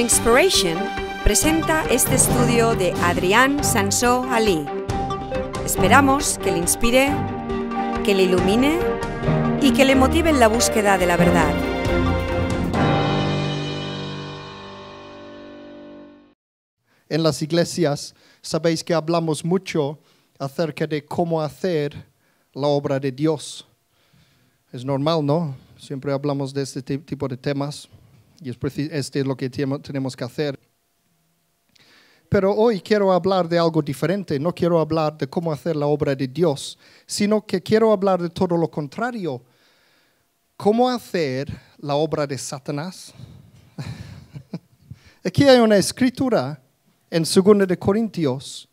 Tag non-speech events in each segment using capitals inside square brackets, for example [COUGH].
Inspiration presenta este estudio de Adrián Sansó Ali. Esperamos que le inspire, que le ilumine y que le motive en la búsqueda de la verdad. En las iglesias sabéis que hablamos mucho acerca de cómo hacer la obra de Dios. Es normal, ¿no? Siempre hablamos de este tipo de temas. Y este es lo que tenemos que hacer. Pero hoy quiero hablar de algo diferente, no quiero hablar de cómo hacer la obra de Dios, sino que quiero hablar de todo lo contrario. ¿Cómo hacer la obra de Satanás? [LAUGHS] Aquí hay una escritura en 2 de Corintios,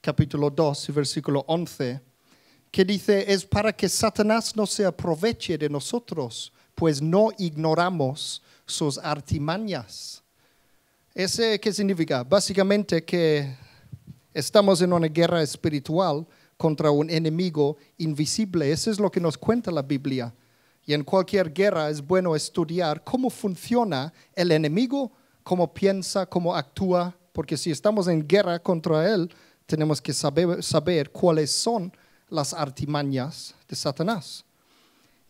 capítulo 2, versículo 11, que dice, es para que Satanás no se aproveche de nosotros, pues no ignoramos sus artimañas. ¿Ese qué significa? Básicamente que estamos en una guerra espiritual contra un enemigo invisible. Eso es lo que nos cuenta la Biblia. Y en cualquier guerra es bueno estudiar cómo funciona el enemigo, cómo piensa, cómo actúa, porque si estamos en guerra contra él, tenemos que saber, cuáles son las artimañas de Satanás.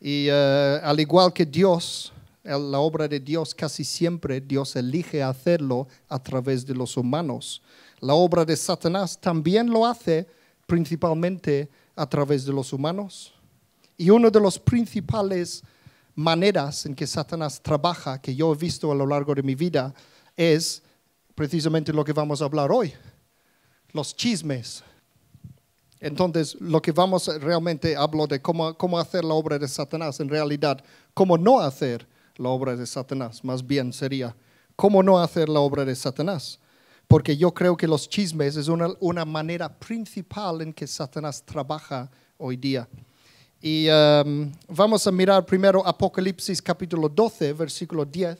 Y eh, al igual que Dios la obra de Dios casi siempre Dios elige hacerlo a través de los humanos. La obra de Satanás también lo hace principalmente a través de los humanos. Y una de las principales maneras en que Satanás trabaja, que yo he visto a lo largo de mi vida, es precisamente lo que vamos a hablar hoy, los chismes. Entonces, lo que vamos realmente hablo de cómo, cómo hacer la obra de Satanás, en realidad, cómo no hacer la obra de Satanás, más bien sería, ¿cómo no hacer la obra de Satanás? Porque yo creo que los chismes es una, manera principal en que Satanás trabaja hoy día. Y um, vamos a mirar primero Apocalipsis capítulo 12, versículo 10.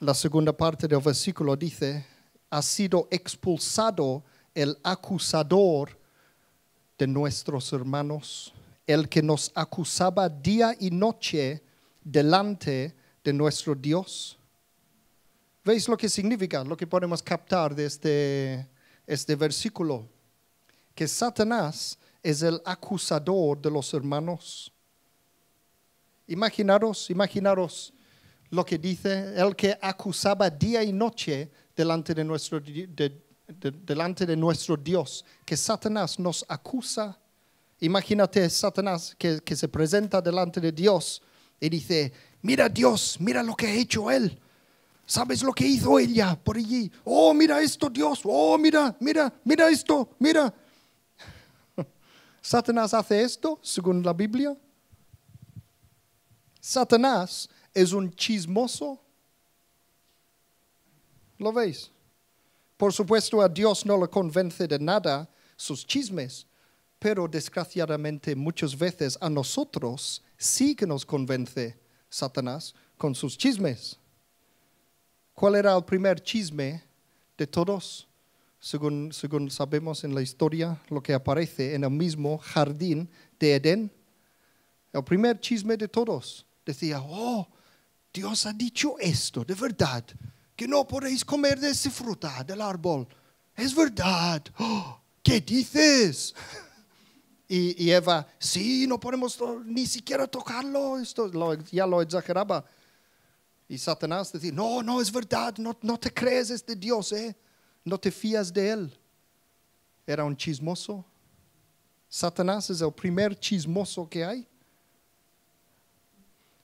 La segunda parte del versículo dice, ha sido expulsado el acusador de nuestros hermanos el que nos acusaba día y noche delante de nuestro Dios. ¿Veis lo que significa? Lo que podemos captar de este, este versículo. Que Satanás es el acusador de los hermanos. Imaginaros, imaginaros lo que dice el que acusaba día y noche de nuestro, delante de nuestro Dios, que Satanás nos acusa Imagínate Satanás que, que se presenta delante de Dios y dice, mira Dios, mira lo que ha hecho él. ¿Sabes lo que hizo ella por allí? Oh, mira esto, Dios. Oh, mira, mira, mira esto, mira. [LAUGHS] ¿Satanás hace esto según la Biblia? Satanás es un chismoso. ¿Lo veis? Por supuesto, a Dios no le convence de nada sus chismes, pero desgraciadamente muchas veces a nosotros sí que nos convence Satanás con sus chismes. ¿Cuál era el primer chisme de todos? Según, según sabemos en la historia, lo que aparece en el mismo jardín de Edén. El primer chisme de todos decía, oh, Dios ha dicho esto, de verdad, que no podéis comer de esa fruta del árbol. Es verdad. Oh, ¿Qué dices? Y, Eva, sí, no podemos ni siquiera tocarlo, esto ya lo exageraba. Y Satanás decía, no, no es verdad, no, te crees este Dios, eh. no te fías de él. Era un chismoso. Satanás es el primer chismoso que hay.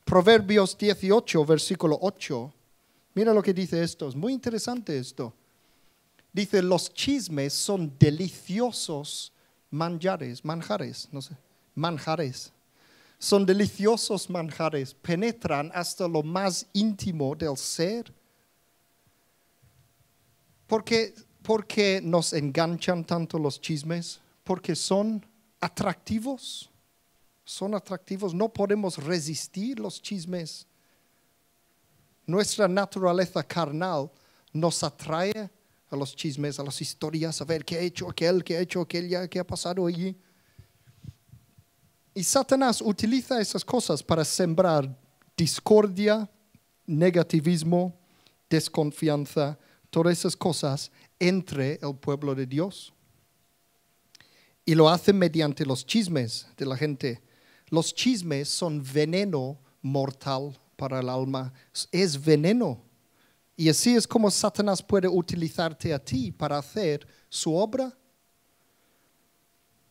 Proverbios 18, versículo 8. Mira lo que dice esto, es muy interesante esto. Dice, los chismes son deliciosos manjares, manjares, no sé, manjares. Son deliciosos manjares, penetran hasta lo más íntimo del ser. ¿Por qué, nos enganchan tanto los chismes? Porque son atractivos, son atractivos, no podemos resistir los chismes. Nuestra naturaleza carnal nos atrae a los chismes, a las historias, a ver qué ha hecho aquel, qué ha hecho aquella, qué ha pasado allí. Y Satanás utiliza esas cosas para sembrar discordia, negativismo, desconfianza, todas esas cosas entre el pueblo de Dios. Y lo hace mediante los chismes de la gente. Los chismes son veneno mortal para el alma. Es veneno y así es como Satanás puede utilizarte a ti para hacer su obra.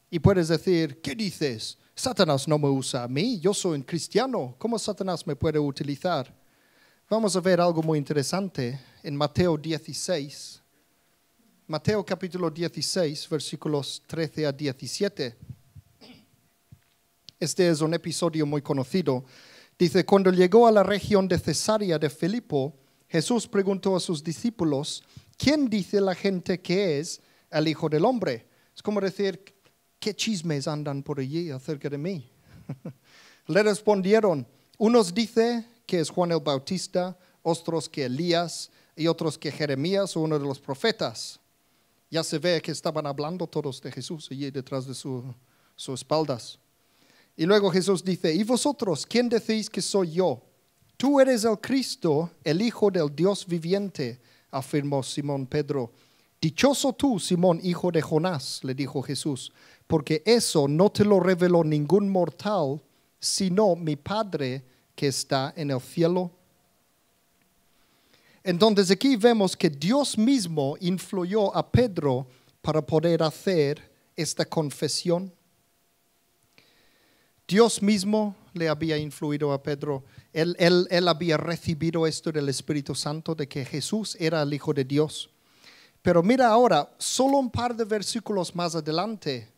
Y puedes decir, ¿qué dices? Satanás no me usa a mí, yo soy un cristiano, ¿cómo Satanás me puede utilizar? Vamos a ver algo muy interesante en Mateo 16. Mateo capítulo 16, versículos 13 a 17. Este es un episodio muy conocido. Dice, cuando llegó a la región de Cesarea de Filipo, Jesús preguntó a sus discípulos, ¿quién dice la gente que es el Hijo del Hombre? Es como decir, ¿qué chismes andan por allí acerca de mí? [LAUGHS] Le respondieron, unos dicen que es Juan el Bautista, otros que Elías y otros que Jeremías o uno de los profetas. Ya se ve que estaban hablando todos de Jesús allí detrás de su, sus espaldas. Y luego Jesús dice, ¿y vosotros quién decís que soy yo? Tú eres el Cristo, el Hijo del Dios viviente, afirmó Simón Pedro. Dichoso tú, Simón, hijo de Jonás, le dijo Jesús, porque eso no te lo reveló ningún mortal, sino mi Padre que está en el cielo. Entonces aquí vemos que Dios mismo influyó a Pedro para poder hacer esta confesión. Dios mismo le había influido a Pedro. Él, había recibido esto del Espíritu Santo, de que Jesús era el Hijo de Dios. Pero mira ahora, solo un par de versículos más adelante,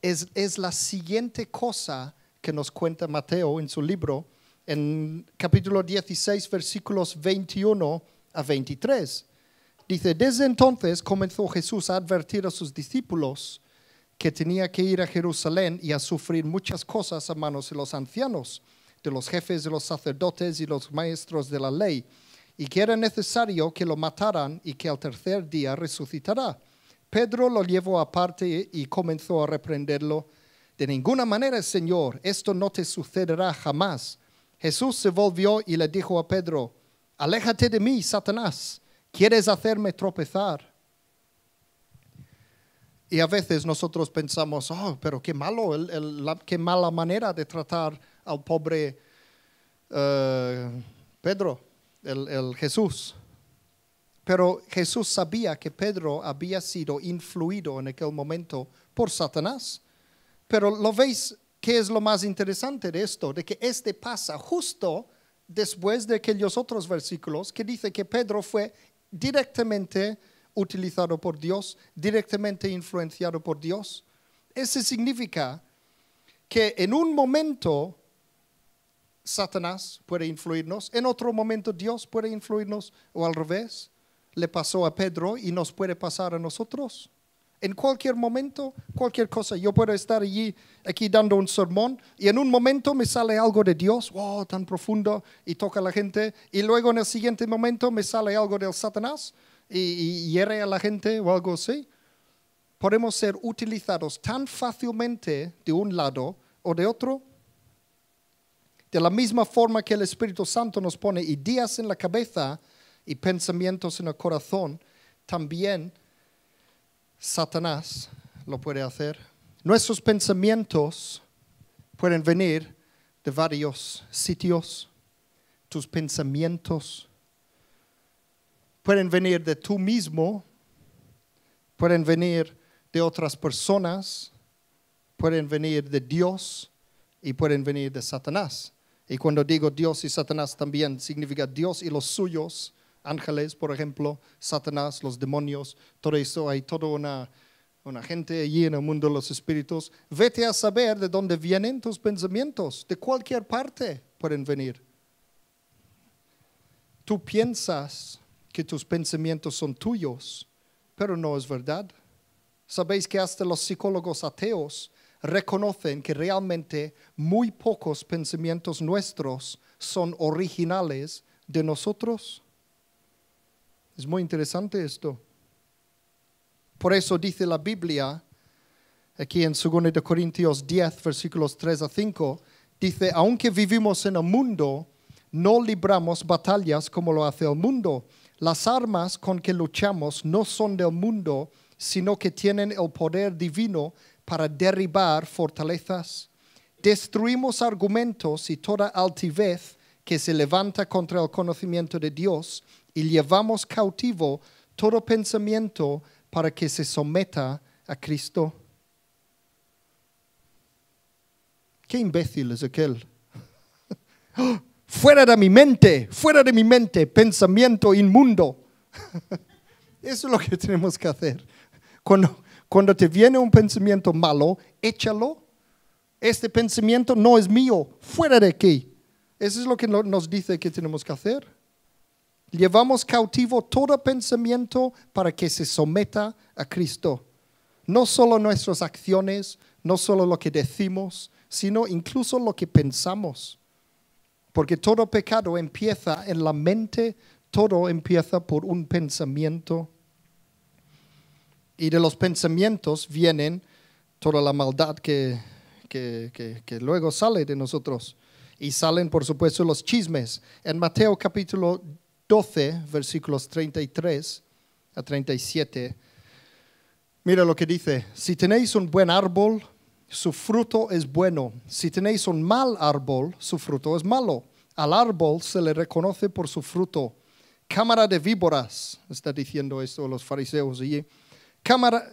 es, es la siguiente cosa que nos cuenta Mateo en su libro, en capítulo 16, versículos 21 a 23. Dice, desde entonces comenzó Jesús a advertir a sus discípulos que tenía que ir a Jerusalén y a sufrir muchas cosas a manos de los ancianos de los jefes de los sacerdotes y los maestros de la ley, y que era necesario que lo mataran y que al tercer día resucitará. Pedro lo llevó aparte y comenzó a reprenderlo. De ninguna manera, Señor, esto no te sucederá jamás. Jesús se volvió y le dijo a Pedro, aléjate de mí, Satanás, quieres hacerme tropezar. Y a veces nosotros pensamos, oh, pero qué malo, qué mala manera de tratar al pobre eh, Pedro, el, el Jesús. Pero Jesús sabía que Pedro había sido influido en aquel momento por Satanás. Pero lo veis, ¿qué es lo más interesante de esto? De que este pasa justo después de aquellos otros versículos que dice que Pedro fue directamente utilizado por Dios, directamente influenciado por Dios. Eso significa que en un momento Satanás puede influirnos, en otro momento Dios puede influirnos o al revés. Le pasó a Pedro y nos puede pasar a nosotros. En cualquier momento, cualquier cosa. Yo puedo estar allí, aquí dando un sermón y en un momento me sale algo de Dios, wow, tan profundo y toca a la gente. Y luego en el siguiente momento me sale algo del Satanás y, y hiere a la gente o algo así. Podemos ser utilizados tan fácilmente de un lado o de otro de la misma forma que el Espíritu Santo nos pone ideas en la cabeza y pensamientos en el corazón, también Satanás lo puede hacer. Nuestros pensamientos pueden venir de varios sitios. Tus pensamientos pueden venir de tú mismo, pueden venir de otras personas, pueden venir de Dios y pueden venir de Satanás. Y cuando digo Dios y Satanás también significa Dios y los suyos, ángeles, por ejemplo, Satanás, los demonios, todo eso, hay toda una, gente allí en el mundo de los espíritus. Vete a saber de dónde vienen tus pensamientos, de cualquier parte pueden venir. Tú piensas que tus pensamientos son tuyos, pero no es verdad. Sabéis que hasta los psicólogos ateos reconocen que realmente muy pocos pensamientos nuestros son originales de nosotros. Es muy interesante esto. Por eso dice la Biblia, aquí en 2 Corintios 10, versículos 3 a 5, dice, aunque vivimos en el mundo, no libramos batallas como lo hace el mundo. Las armas con que luchamos no son del mundo, sino que tienen el poder divino para derribar fortalezas. Destruimos argumentos y toda altivez que se levanta contra el conocimiento de Dios y llevamos cautivo todo pensamiento para que se someta a Cristo. Qué imbécil es aquel. [LAUGHS] ¡Oh! Fuera de mi mente, fuera de mi mente, pensamiento inmundo. [LAUGHS] Eso es lo que tenemos que hacer. Cuando, cuando te viene un pensamiento malo, échalo. Este pensamiento no es mío, fuera de aquí. Eso es lo que nos dice que tenemos que hacer. Llevamos cautivo todo pensamiento para que se someta a Cristo. No solo nuestras acciones, no solo lo que decimos, sino incluso lo que pensamos. Porque todo pecado empieza en la mente, todo empieza por un pensamiento. Y de los pensamientos vienen toda la maldad que, que, luego sale de nosotros. Y salen, por supuesto, los chismes. En Mateo capítulo 12, versículos 33 a 37, mira lo que dice, si tenéis un buen árbol, su fruto es bueno. Si tenéis un mal árbol, su fruto es malo. Al árbol se le reconoce por su fruto. Cámara de víboras, está diciendo esto los fariseos allí cámara,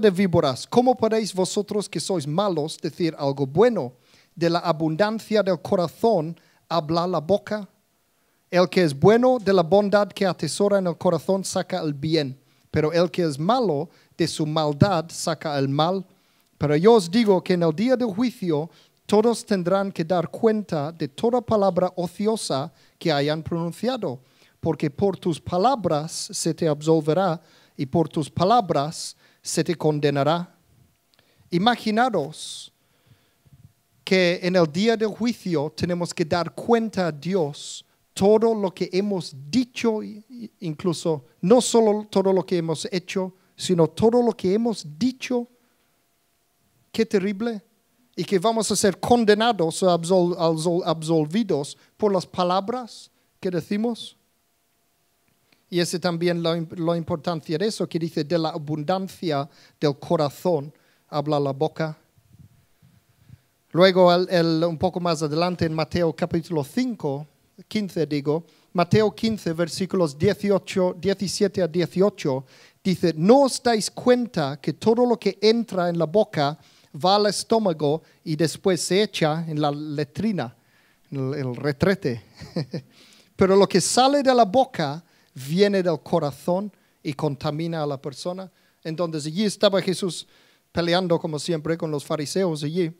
de víboras, ¿cómo podéis vosotros que sois malos decir algo bueno? De la abundancia del corazón habla la boca. El que es bueno de la bondad que atesora en el corazón saca el bien, pero el que es malo de su maldad saca el mal. Pero yo os digo que en el día del juicio todos tendrán que dar cuenta de toda palabra ociosa que hayan pronunciado, porque por tus palabras se te absolverá y por tus palabras se te condenará. Imaginaros que en el día del juicio tenemos que dar cuenta a Dios todo lo que hemos dicho, incluso no solo todo lo que hemos hecho, sino todo lo que hemos dicho. Qué terrible. Y que vamos a ser condenados, o absolvidos por las palabras que decimos. Y ese también lo importancia de eso, que dice, de la abundancia del corazón habla la boca. Luego, un poco más adelante, en Mateo capítulo 5, 15 digo, Mateo 15, versículos 18, 17 a 18, dice, no os dais cuenta que todo lo que entra en la boca va al estómago y después se echa en la letrina, en el retrete. [LAUGHS] Pero lo que sale de la boca viene del corazón y contamina a la persona. Entonces allí estaba Jesús peleando como siempre con los fariseos allí.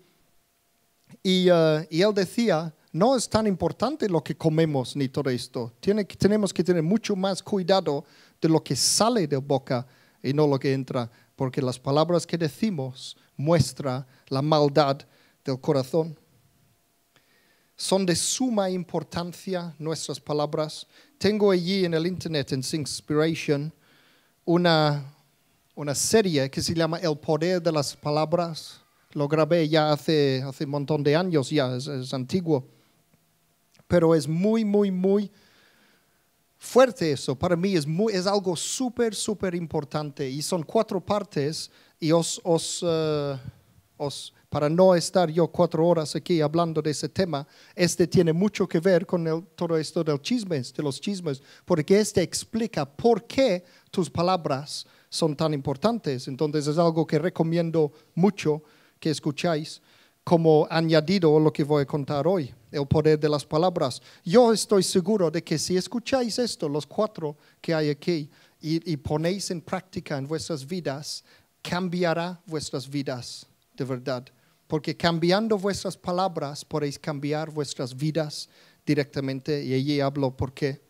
Y, eh, él decía, no es tan importante lo que comemos ni todo esto. tenemos que tener mucho más cuidado de lo que sale de boca y no lo que entra, porque las palabras que decimos muestran la maldad del corazón. Son de suma importancia nuestras palabras, tengo allí en el internet, en Inspiration, una, una serie que se llama El poder de las palabras. Lo grabé ya hace, un montón de años, ya es, antiguo. Pero es muy, muy, muy fuerte eso. Para mí es, algo súper, súper importante. Y son cuatro partes y os... Eh, para no estar yo cuatro horas aquí hablando de ese tema. Este tiene mucho que ver con todo esto del chismes, de los chismes, porque este explica por qué tus palabras son tan importantes. Entonces es algo que recomiendo mucho que escucháis como añadido a lo que voy a contar hoy, el poder de las palabras. Yo estoy seguro de que si escucháis esto, los cuatro que hay aquí, y ponéis en práctica en vuestras vidas, cambiará vuestras vidas de verdad, porque cambiando vuestras palabras podéis cambiar vuestras vidas directamente. Y allí hablo porque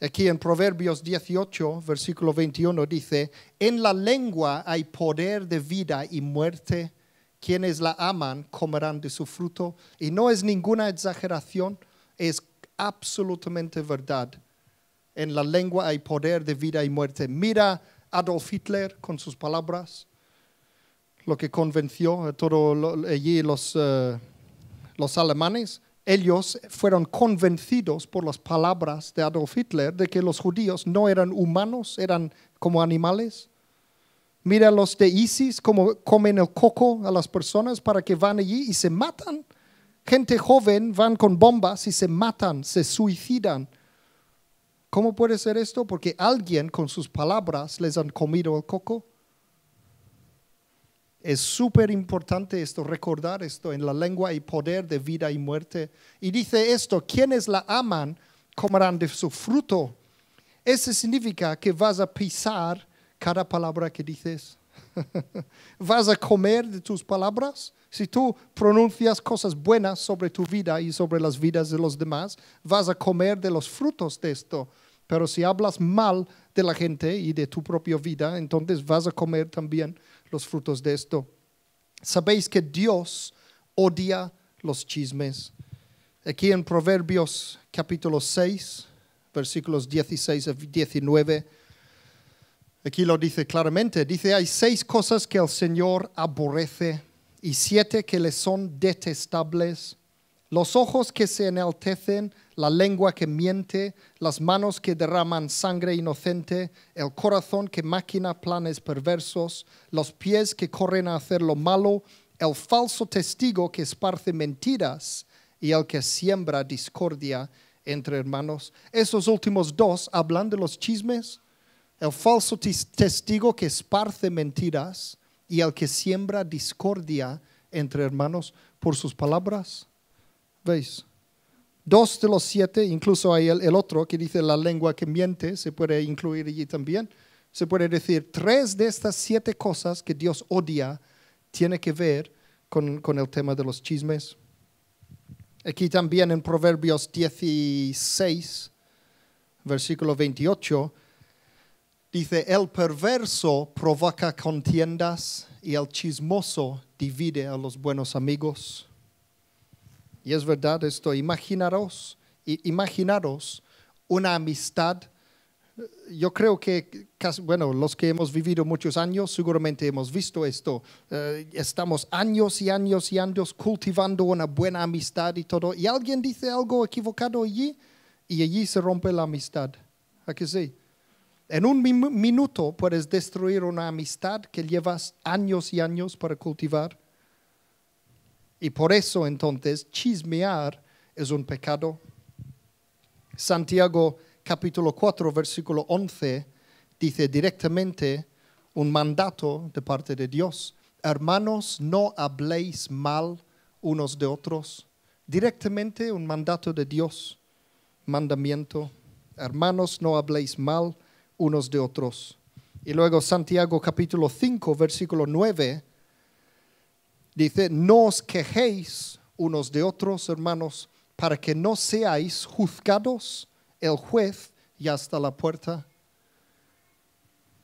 Aquí en Proverbios 18, versículo 21 dice, en la lengua hay poder de vida y muerte. Quienes la aman comerán de su fruto. Y no es ninguna exageración, es absolutamente verdad. En la lengua hay poder de vida y muerte. Mira Adolf Hitler con sus palabras lo que convenció a todos allí eh, los, alemanes. Ellos fueron convencidos por las palabras de Adolf Hitler de que los judíos no eran humanos, eran como animales. Mira los de ISIS como comen el coco a las personas para que van allí y se matan. Gente joven van con bombas y se matan, se suicidan. ¿Cómo puede ser esto? Porque alguien con sus palabras les han comido el coco. Es súper importante esto, recordar esto. En la lengua y poder de vida y muerte. Y dice esto, quienes la aman comerán de su fruto. Eso significa que vas a pisar cada palabra que dices. [LAUGHS] vas a comer de tus palabras. Si tú pronuncias cosas buenas sobre tu vida y sobre las vidas de los demás, vas a comer de los frutos de esto. Pero si hablas mal de la gente y de tu propia vida, entonces vas a comer también los frutos de esto. Sabéis que Dios odia los chismes. Aquí en Proverbios capítulo 6, versículos 16 a 19, aquí lo dice claramente, dice, hay seis cosas que el Señor aborrece y siete que le son detestables. Los ojos que se enaltecen la lengua que miente, las manos que derraman sangre inocente, el corazón que maquina planes perversos, los pies que corren a hacer lo malo, el falso testigo que esparce mentiras y el que siembra discordia entre hermanos. Esos últimos dos hablan de los chismes, el falso testigo que esparce mentiras y el que siembra discordia entre hermanos por sus palabras. ¿Veis? dos de los siete, incluso hay el, otro que dice la lengua que miente, se puede incluir allí también. Se puede decir, tres de estas siete cosas que Dios odia tiene que ver con, con el tema de los chismes. Aquí también en Proverbios 16, versículo 28, dice, el perverso provoca contiendas y el chismoso divide a los buenos amigos. Y es verdad esto, imaginaros, imaginaros una amistad. Eh, yo creo que, bueno, los que hemos vivido muchos años, seguramente hemos visto esto. Eh, estamos años y años y años cultivando una buena amistad y todo. Y alguien dice algo equivocado allí y allí se rompe la amistad. ¿A qué sí? En un minuto puedes destruir una amistad que llevas años y años para cultivar. Y por eso entonces chismear es un pecado. Santiago capítulo 4, versículo 11 dice directamente un mandato de parte de Dios. Hermanos, no habléis mal unos de otros. Directamente un mandato de Dios, mandamiento. Hermanos, no habléis mal unos de otros. Y luego Santiago capítulo 5, versículo 9 Dice, no os quejéis unos de otros, hermanos, para que no seáis juzgados. El juez y hasta la puerta.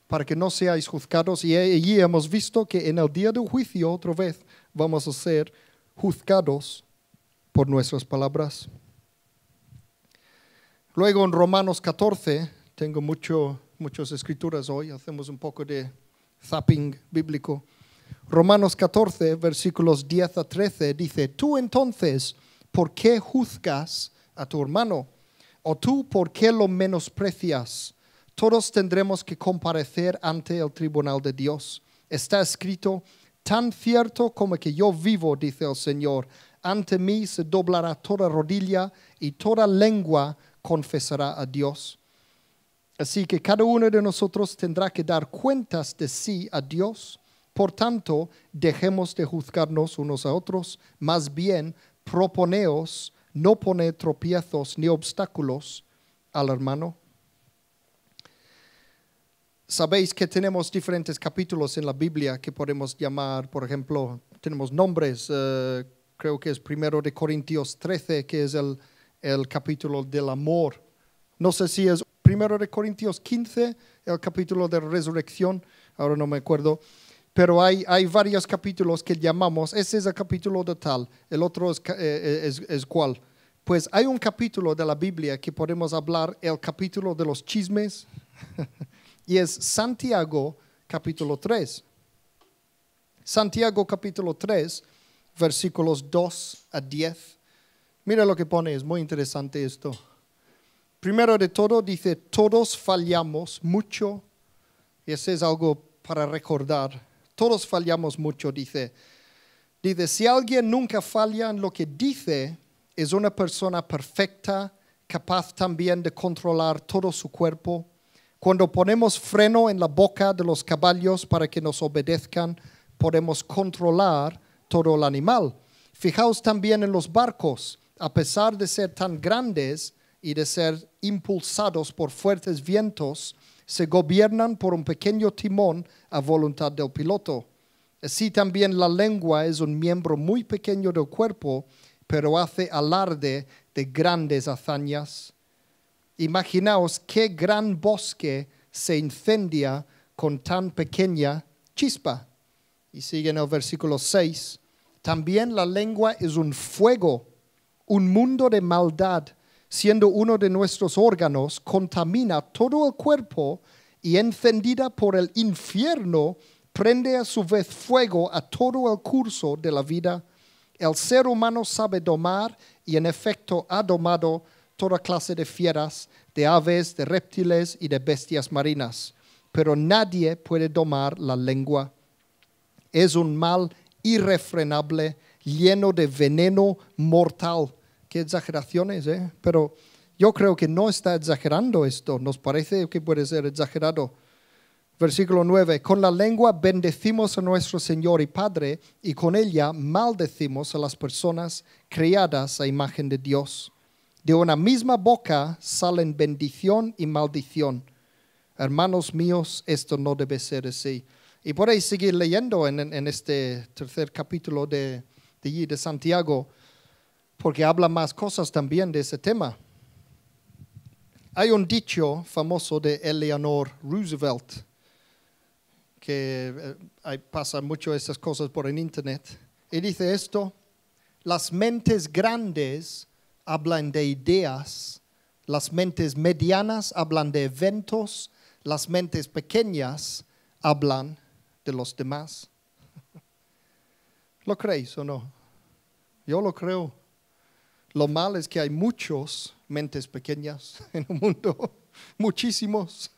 Para que no seáis juzgados. Y allí hemos visto que en el día del juicio, otra vez, vamos a ser juzgados por nuestras palabras. Luego en Romanos 14, tengo muchas escrituras hoy, hacemos un poco de zapping bíblico. Romanos 14, versículos 10 a 13 dice, tú entonces, ¿por qué juzgas a tu hermano? ¿O tú por qué lo menosprecias? Todos tendremos que comparecer ante el tribunal de Dios. Está escrito, tan cierto como que yo vivo, dice el Señor, ante mí se doblará toda rodilla y toda lengua confesará a Dios. Así que cada uno de nosotros tendrá que dar cuentas de sí a Dios por tanto, dejemos de juzgarnos unos a otros, más bien proponeos no poner tropiezos ni obstáculos al hermano. Sabéis que tenemos diferentes capítulos en la Biblia que podemos llamar, por ejemplo, tenemos nombres, eh, creo que es primero de Corintios 13, que es el, el capítulo del amor. No sé si es primero de Corintios 15, el capítulo de resurrección, ahora no me acuerdo pero hay, varios capítulos que llamamos, ese es el capítulo de tal, el otro eh, eh, es, cuál. Pues hay un capítulo de la Biblia que podemos hablar, el capítulo de los chismes, [LAUGHS] y es Santiago capítulo 3. Santiago capítulo 3, versículos 2 a 10. Mira lo que pone, es muy interesante esto. Primero de todo dice, todos fallamos mucho, y ese es algo para recordar todos fallamos mucho, dice. Dice, si alguien nunca falla en lo que dice, es una persona perfecta, capaz también de controlar todo su cuerpo. Cuando ponemos freno en la boca de los caballos para que nos obedezcan, podemos controlar todo el animal. Fijaos también en los barcos, a pesar de ser tan grandes y de ser impulsados por fuertes vientos, se gobiernan por un pequeño timón a voluntad del piloto. Así también la lengua es un miembro muy pequeño del cuerpo, pero hace alarde de grandes hazañas. Imaginaos qué gran bosque se incendia con tan pequeña chispa. Y sigue en el versículo 6. También la lengua es un fuego, un mundo de maldad siendo uno de nuestros órganos, contamina todo el cuerpo y encendida por el infierno, prende a su vez fuego a todo el curso de la vida. El ser humano sabe domar y en efecto ha domado toda clase de fieras, de aves, de reptiles y de bestias marinas, pero nadie puede domar la lengua. Es un mal irrefrenable, lleno de veneno mortal qué exageraciones, ¿eh? Pero yo creo que no está exagerando esto, nos parece que puede ser exagerado. Versículo 9, con la lengua bendecimos a nuestro Señor y Padre y con ella maldecimos a las personas creadas a imagen de Dios. De una misma boca salen bendición y maldición. Hermanos míos, esto no debe ser así. Y podéis seguir leyendo en, este tercer capítulo de, de, de Santiago porque habla más cosas también de ese tema. Hay un dicho famoso de Eleanor Roosevelt, que eh, pasa mucho esas cosas por el internet, y dice esto, las mentes grandes hablan de ideas, las mentes medianas hablan de eventos, las mentes pequeñas hablan de los demás. [LAUGHS] ¿Lo creéis o no? Yo lo creo. Lo malo es que hay muchas mentes pequeñas [LAUGHS] en el mundo, muchísimos.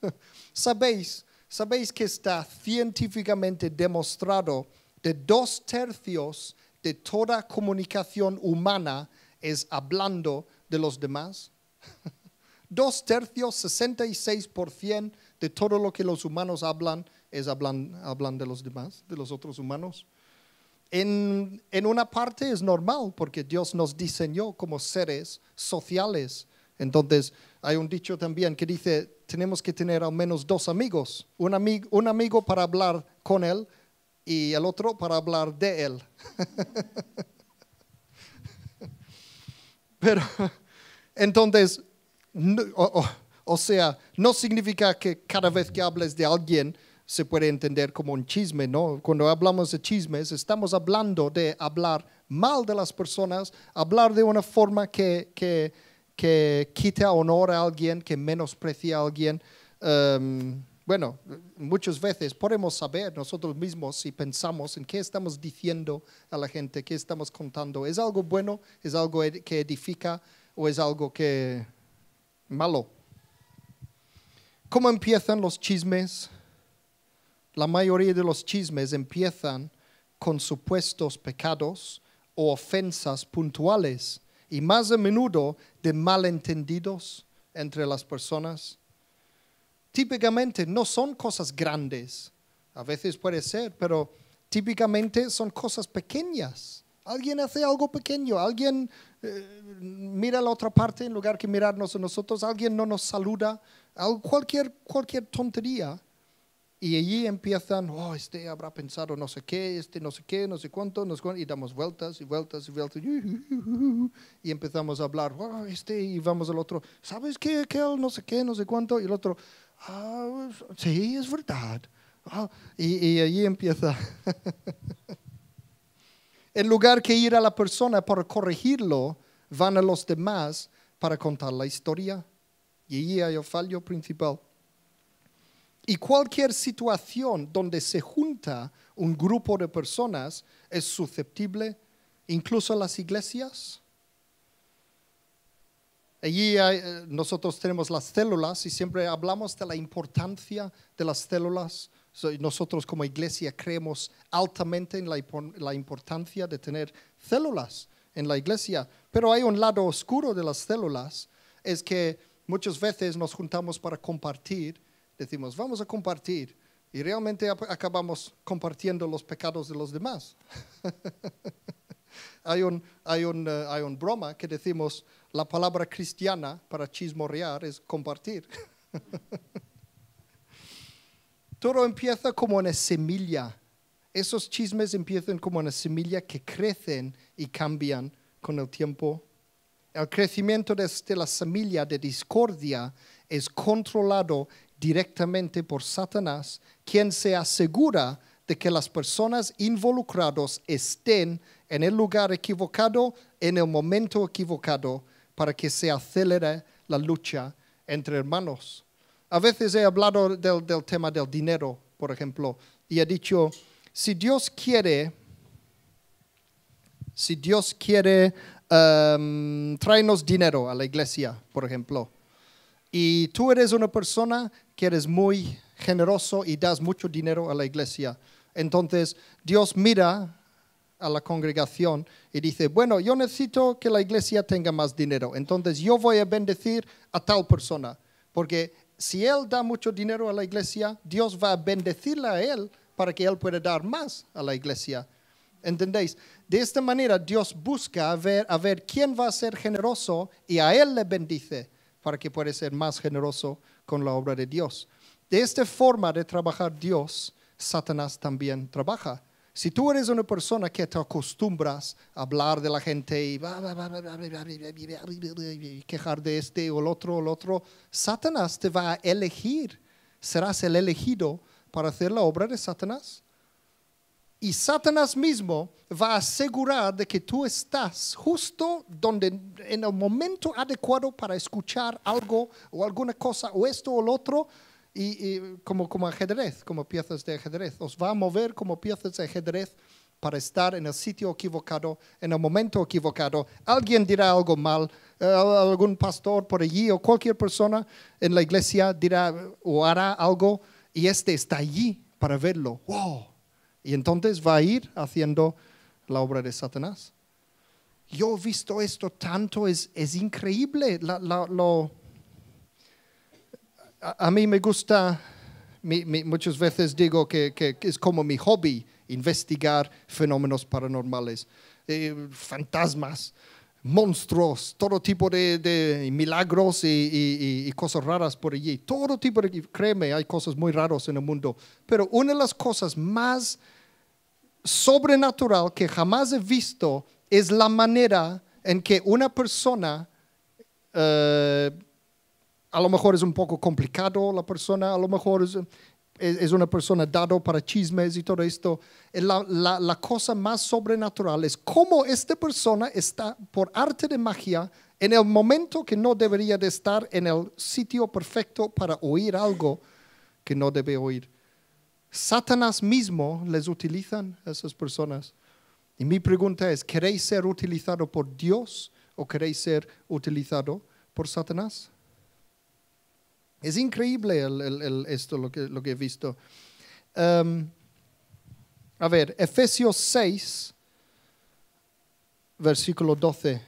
Sabéis, sabéis que está científicamente demostrado que dos tercios de toda comunicación humana es hablando de los demás. [LAUGHS] Dos tercios, 66% de todo lo que los humanos hablan es hablan, hablan de los demás, de los otros humanos. En, en una parte es normal porque Dios nos diseñó como seres sociales. Entonces, hay un dicho también que dice, tenemos que tener al menos dos amigos, un, amigo, para hablar con él y el otro para hablar de él. [LAUGHS] Pero entonces, o, sea, no significa que cada vez que hables de alguien se puede entender como un chisme, ¿no? Cuando hablamos de chismes, estamos hablando de hablar mal de las personas, hablar de una forma que, que, que quita honor a alguien, que menosprecia a alguien. Em, bueno, muchas veces podemos saber nosotros mismos si pensamos en qué estamos diciendo a la gente, qué estamos contando. ¿Es algo bueno? ¿Es algo que edifica? ¿O es algo que malo? ¿Cómo empiezan los chismes? La mayoría de los chismes empiezan con supuestos pecados o ofensas puntuales y más a menudo de malentendidos entre las personas. Típicamente no son cosas grandes, a veces puede ser, pero típicamente son cosas pequeñas. Alguien hace algo pequeño, alguien eh, mira a la otra parte en lugar que mirarnos a nosotros, alguien no nos saluda, cualquier tontería y allí empiezan, oh, este habrá pensado no sé qué, este no sé qué, no sé cuánto, no y damos vueltas y vueltas y vueltas, y empezamos a hablar, oh, este, y vamos al otro, ¿sabes qué, aquel, no sé qué, no sé cuánto? Y el otro, ah, sí, es verdad. Ah, y, allí empieza. [LAUGHS] en lugar que ir a la persona para corregirlo, van a los demás para contar la historia. Y allí hay el fallo principal. Y cualquier situación donde se junta un grupo de personas es susceptible, incluso las iglesias. Allí eh, nosotros tenemos las células y siempre hablamos de la importancia de las células. Nosotros como iglesia creemos altamente en la importancia de tener células en la iglesia. Pero hay un lado oscuro de las células, es que muchas veces nos juntamos para compartir decimos, vamos a compartir, y realmente acabamos compartiendo los pecados de los demás. [LAUGHS] hay, un, eh, hay, un, broma que decimos, la palabra cristiana para chismorrear es compartir. [LAUGHS] Todo empieza como una semilla. Esos chismes empiezan como una semilla que crecen y cambian con el tiempo. El crecimiento de la semilla de discordia es controlado directamente por Satanás, quien se asegura de que las personas involucradas estén en el lugar equivocado, en el momento equivocado, para que se acelere la lucha entre hermanos. A veces he hablado del, tema del dinero, por ejemplo, y he dicho, si Dios quiere, si Dios quiere em, traernos dinero a la iglesia, por ejemplo, y tú eres una persona que eres muy generoso y das mucho dinero a la iglesia. Entonces Dios mira a la congregación y dice, bueno, yo necesito que la iglesia tenga más dinero, entonces yo voy a bendecir a tal persona, porque si él da mucho dinero a la iglesia, Dios va a bendecirla a él para que él pueda dar más a la iglesia. ¿Entendéis? De esta manera Dios busca ver, a ver quién va a ser generoso y a él le bendice para que pueda ser más generoso con la obra de Dios. De esta forma de trabajar Dios, Satanás también trabaja. Si tú eres una persona que te acostumbras a hablar de la gente y quejar de este o el otro o el otro, Satanás te va a elegir. Serás el elegido para hacer la obra de Satanás. Y Satanás mismo va a asegurar de que tú estás justo donde en el momento adecuado para escuchar algo o alguna cosa o esto o lo otro y, como, como ajedrez, como piezas de ajedrez. Os va a mover como piezas de ajedrez para estar en el sitio equivocado, en el momento equivocado. Alguien dirá algo mal, eh, algún pastor por allí o cualquier persona en la iglesia dirá o hará algo y este está allí para verlo. ¡Wow! Y entonces va a ir haciendo la obra de Satanás. Yo he visto esto tanto, es, es increíble. lo... a, mí me gusta, muchas veces digo que, es como mi hobby investigar fenómenos paranormales, eh, fantasmas, monstruos, todo tipo de, milagros y, y, cosas raras por allí. Todo tipo de, créeme, hay cosas muy raras en el mundo. Pero una de las cosas más sobrenatural que jamás he visto es la manera en que una persona, eh, a lo mejor es un poco complicado la persona, a lo mejor es, una persona dado para chismes y todo esto, la, la cosa más sobrenatural es cómo esta persona está por arte de magia en el momento que no debería de estar en el sitio perfecto para oír algo que no debe oír. Satanás mismo les utilizan a esas personas. Y mi pregunta es, ¿queréis ser utilizado por Dios o queréis ser utilizado por Satanás? Es increíble esto, lo que, he visto. Em, a ver, Efesios 6, versículo 12.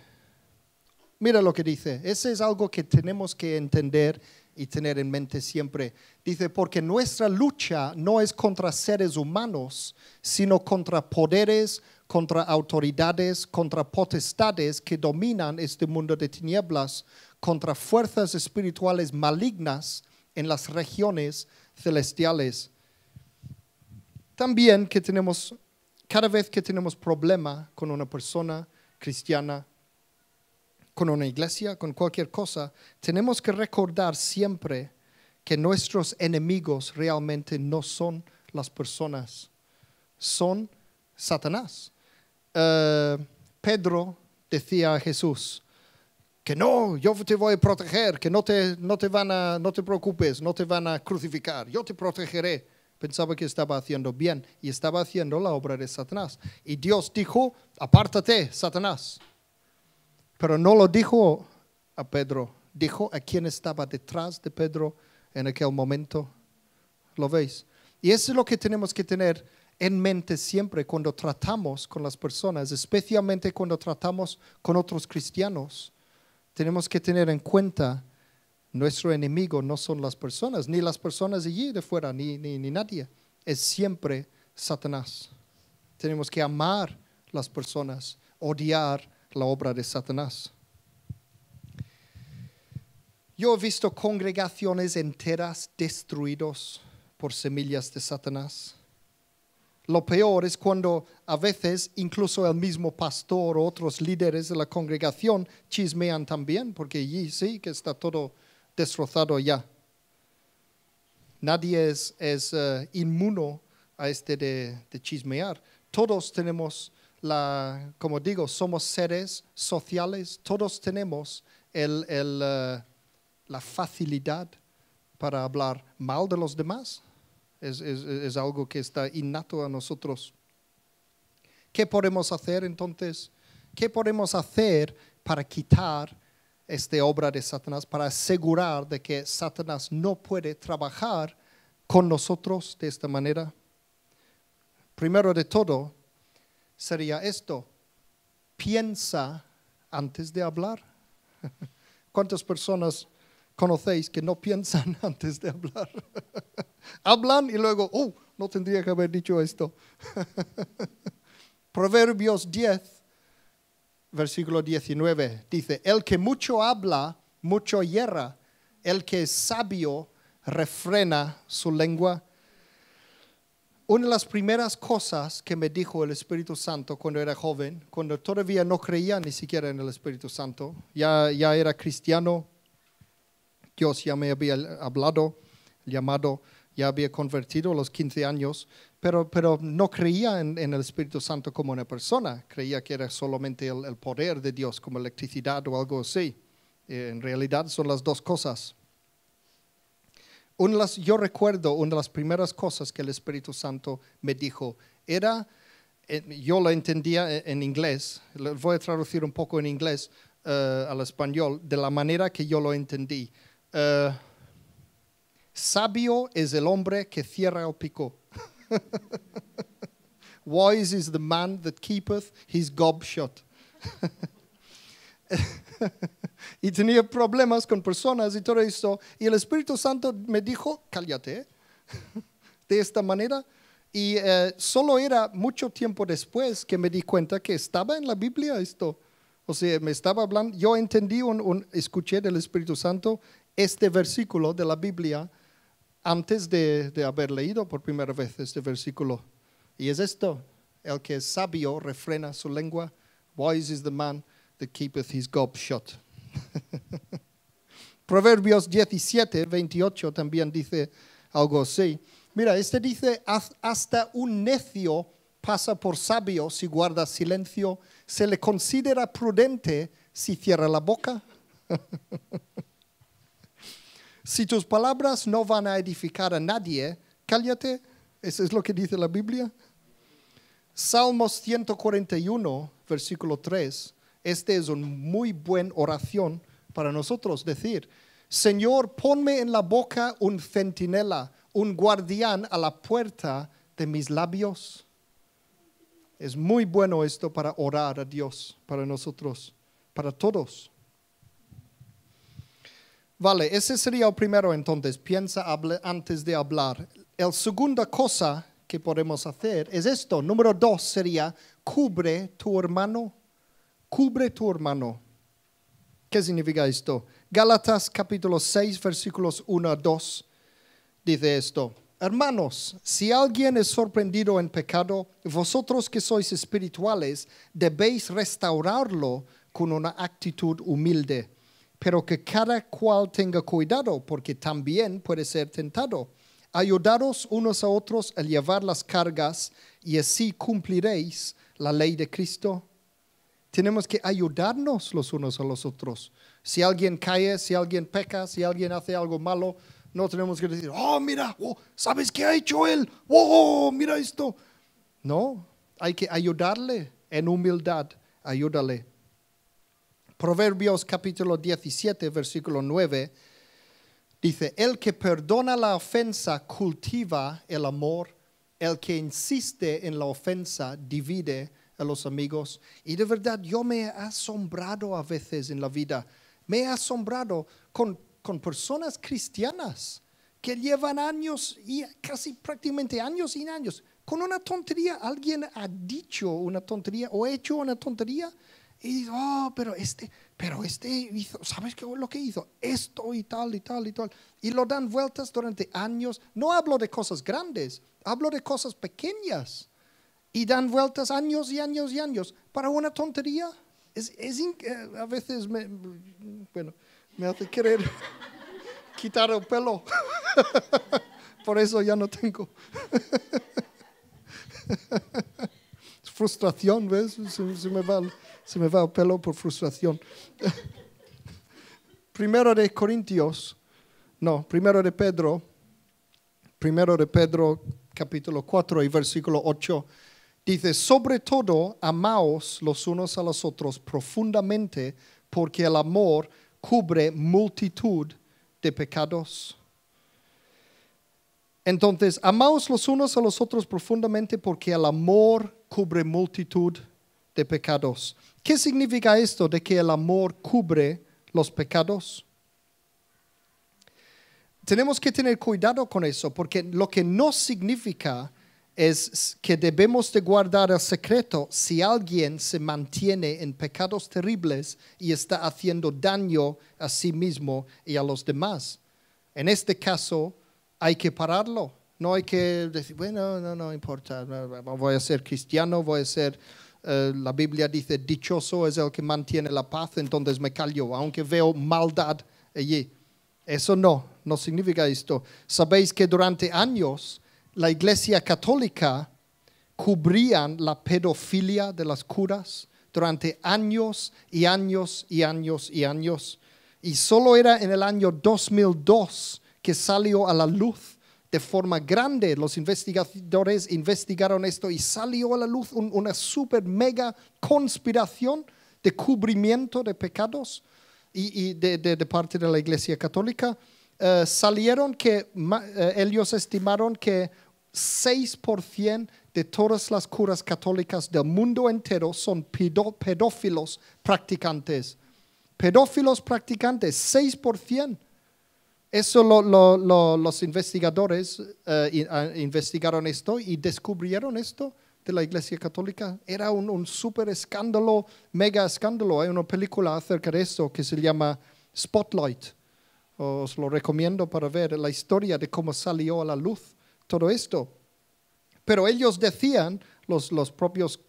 Mira lo que dice. Ese es algo que tenemos que entender y tener en mente siempre. Dice, porque nuestra lucha no es contra seres humanos, sino contra poderes, contra autoridades, contra potestades que dominan este mundo de tinieblas, contra fuerzas espirituales malignas en las regiones celestiales. También que tenemos, cada vez que tenemos problema con una persona cristiana, con una iglesia, con cualquier cosa, tenemos que recordar siempre que nuestros enemigos realmente no son las personas, son Satanás. Eh, Pedro decía a Jesús, que no, yo te voy a proteger, que no te, no te van a, no te preocupes, no te van a crucificar, yo te protegeré. Pensaba que estaba haciendo bien y estaba haciendo la obra de Satanás. Y Dios dijo, apártate, Satanás. Pero no lo dijo a Pedro, dijo a quien estaba detrás de Pedro en aquel momento. ¿Lo veis? Y eso es lo que tenemos que tener en mente siempre cuando tratamos con las personas, especialmente cuando tratamos con otros cristianos. Tenemos que tener en cuenta nuestro enemigo no son las personas, ni las personas allí de fuera, ni, ni nadie. Es siempre Satanás. Tenemos que amar las personas, odiar la obra de Satanás. Yo he visto congregaciones enteras destruidas por semillas de Satanás. Lo peor es cuando a veces incluso el mismo pastor o otros líderes de la congregación chismean también, porque allí sí que está todo destrozado ya. Nadie es, eh, inmuno a este de chismear. Todos tenemos la, como digo, somos seres sociales, todos tenemos eh, la facilidad para hablar mal de los demás. Es, es, algo que está innato a nosotros. ¿Qué podemos hacer entonces? ¿Qué podemos hacer para quitar esta obra de Satanás, para asegurar de que Satanás no puede trabajar con nosotros de esta manera? Primero de todo, sería esto. Piensa antes de hablar. [LAUGHS] ¿Cuántas personas conocéis que no piensan [LAUGHS] antes de hablar? [LAUGHS] Hablan y luego, oh, no tendría que haber dicho esto. Proverbios 10, versículo 19, dice, el que mucho habla, mucho hierra. El que es sabio, refrena su lengua una de las primeras cosas que me dijo el Espíritu Santo cuando era joven, cuando todavía no creía ni siquiera en el Espíritu Santo, ya, era cristiano, Dios ya me había hablado, llamado, ya había convertido a los 15 años, pero, no creía en, el Espíritu Santo como una persona, creía que era solamente el poder de Dios, como electricidad o algo así. Eh, en realidad son las dos cosas las, yo recuerdo una de las primeras cosas que el Espíritu Santo me dijo era, eh, yo lo entendía eh, en inglés, lo voy a traducir un poco en inglés eh, al español, de la manera que yo lo entendí. sabio es el hombre que cierra el pico. [LAUGHS] Wise is the man that keepeth his gob shut. [LAUGHS] y tenía problemas con personas y todo esto. Y el Espíritu Santo me dijo, cállate, de esta manera. Y eh, solo era mucho tiempo después que me di cuenta que estaba en la Biblia esto. O sea, me estaba hablando, yo entendí, un, escuché del Espíritu Santo este versículo de la Biblia antes de, de haber leído por primera vez este versículo. Y es esto, el que es sabio refrena su lengua, wise is the man that keepeth his gob shut. [LAUGHS] Proverbios 17, 28 también dice algo así. Mira, este dice, hasta un necio pasa por sabio si guarda silencio, se le considera prudente si cierra la boca. [LAUGHS] si tus palabras no van a edificar a nadie, cállate. Eso es lo que dice la Biblia. Salmos 141, versículo 3. Este es una muy buena oración para nosotros decir, Señor, ponme en la boca un centinela, un guardián a la puerta de mis labios. Es muy bueno esto para orar a Dios, para nosotros, para todos. Vale, ese sería el primero entonces, piensa antes de hablar. La segunda cosa que podemos hacer es esto, número dos sería, cubre tu hermano cubre tu hermano. ¿Qué significa esto? Gálatas capítulo 6 versículos 1 a 2 dice esto. Hermanos, si alguien es sorprendido en pecado, vosotros que sois espirituales debéis restaurarlo con una actitud humilde, pero que cada cual tenga cuidado, porque también puede ser tentado. Ayudaros unos a otros a llevar las cargas y así cumpliréis la ley de Cristo tenemos que ayudarnos los unos a los otros. Si alguien cae, si alguien peca, si alguien hace algo malo, no tenemos que decir, oh, mira, oh, ¿sabes qué ha hecho él? Oh, mira esto. No, hay que ayudarle en humildad. Ayúdale. Proverbios capítulo 17, versículo 9, dice, el que perdona la ofensa cultiva el amor, el que insiste en la ofensa divide a los amigos. Y de verdad yo me he asombrado a veces en la vida. Me he asombrado con, personas cristianas que llevan años y casi prácticamente años y años. Con una tontería, alguien ha dicho una tontería o hecho una tontería y dice, oh, pero este, pero este hizo, ¿sabes qué lo que hizo? Esto y tal y tal y tal. Y lo dan vueltas durante años. No hablo de cosas grandes, hablo de cosas pequeñas y dan vueltas años y años y años para una tontería. Es, es eh, a veces me, hace querer [LAUGHS] quitar el pelo. [LAUGHS] Por eso ya no tengo. [LAUGHS] frustración, ¿ves? Se, me va, se me va el pelo por frustración. Primero de Corintios, no, primero de Pedro, primero de Pedro capítulo 4 y versículo 8 Dice, sobre todo, amaos los unos a los otros profundamente, porque el amor cubre multitud de pecados. Entonces, amaos los unos a los otros profundamente, porque el amor cubre multitud de pecados. ¿Qué significa esto de que el amor cubre los pecados? Tenemos que tener cuidado con eso, porque lo que no significa es que debemos de guardar el secreto si alguien se mantiene en pecados terribles y está haciendo daño a sí mismo y a los demás. En este caso, hay que pararlo. No hay que decir, bueno, no, no importa, voy a ser cristiano, voy a ser... Eh, la Biblia dice, dichoso es el que mantiene la paz, entonces me callo, aunque veo maldad allí. Eso no, no significa esto. Sabéis que durante años la Iglesia Católica cubrían la pedofilia de las curas durante años y años y años y años. Y solo era en el año 2002 que salió a la luz de forma grande. Los investigadores investigaron esto y salió a la luz una super mega conspiración de cubrimiento de pecados y, de parte de la Iglesia Católica. Eh, salieron que eh, ellos estimaron que 6% de todas las curas católicas del mundo entero son pedófilos practicantes. Pedófilos practicantes, 6%. Eso los investigadores eh, ah, investigaron esto y descubrieron esto de la Iglesia Católica. Era un, un súper escándalo, mega escándalo. Hay una película acerca de esto que se llama Spotlight os lo recomiendo para ver la historia de cómo salió a la luz todo esto. Pero ellos decían, los, propios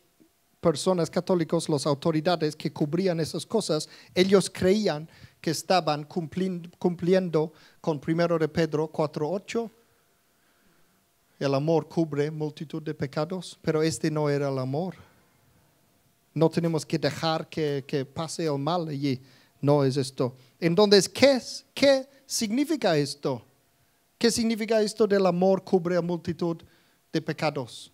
personas católicos, las autoridades que cubrían esas cosas, ellos creían que estaban cumpliendo, con primero de Pedro 4.8. El amor cubre multitud de pecados, pero este no era el amor. No tenemos que dejar que, que pase el mal allí. No es esto. Entonces, ¿qué, ¿qué significa esto? ¿Qué significa esto del amor cubre a multitud de pecados?